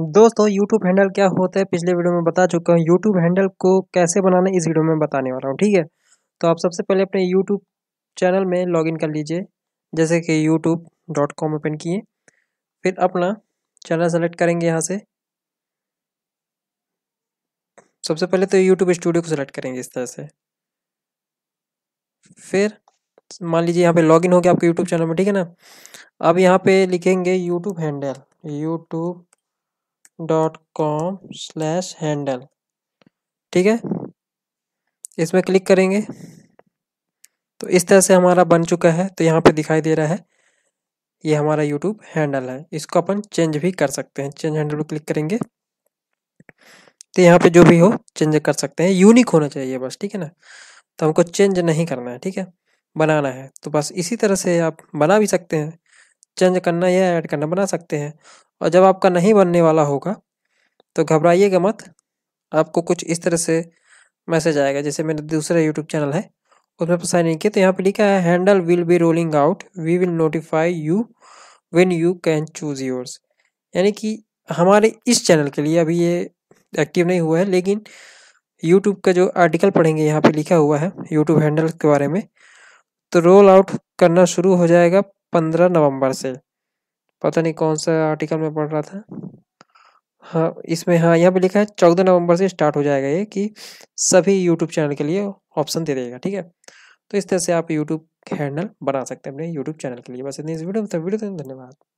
दोस्तों YouTube handle क्या होता है पिछले वीडियो में बता चुका हूँ यूट्यूब हैंडल को कैसे बनाना इस वीडियो में बताने वाला हूँ ठीक है तो आप सबसे पहले अपने यूट्यूब चैनल में लॉगिन कर लीजिए जैसे कि यूट्यूब डॉट कॉम ओपन किए फिर अपना चैनल सेलेक्ट करेंगे यहाँ से सबसे पहले तो यूट्यूब स्टूडियो को सेलेक्ट करेंगे इस तरह से फिर मान लीजिए यहाँ पे इन हो गया आपके यूट्यूब चैनल में ठीक है ना अब यहाँ पे लिखेंगे YouTube handle YouTube dot com slash handle ठीक है इसमें क्लिक करेंगे तो इस तरह से हमारा बन चुका है तो यहाँ पे दिखाई दे रहा है ये हमारा यूट्यूब हैंडल है इसको अपन चेंज भी कर सकते हैं चेंज हैंडल पर क्लिक करेंगे तो यहाँ पे जो भी हो चेंज कर सकते हैं यूनिक होना चाहिए बस ठीक है ना तो हमको चेंज नहीं करना है ठीक है बनाना है तो बस इसी तरह से आप बना भी सकते हैं चेंज करना या ऐड करना बना सकते हैं और जब आपका नहीं बनने वाला होगा तो घबराइएगा मत आपको कुछ इस तरह से मैसेज आएगा जैसे मेरा दूसरा यूट्यूब चैनल है उसमें पसंद नहीं किया तो यहाँ पर लिखा है handle will be rolling out we will notify you when you can choose yours यानी कि हमारे इस चैनल के लिए अभी ये एक्टिव नहीं हुआ है लेकिन यूट्यूब का जो आर्टिकल पढ़ेंगे यहाँ पे लिखा हुआ है यूट्यूब हैंडल के बारे में तो रोल आउट करना शुरू हो जाएगा पंद्रह नवंबर से पता नहीं कौन सा आर्टिकल में पढ़ रहा था हाँ इसमें हाँ यहाँ पे लिखा है चौदह नवंबर से स्टार्ट हो जाएगा ये कि सभी यूट्यूब चैनल के लिए ऑप्शन दे देगा ठीक है तो इस तरह से आप यूट्यूब हैंडल बना सकते हैं अपने यूट्यूब चैनल के लिए बस इतनी वीडियो वीडियो धन्यवाद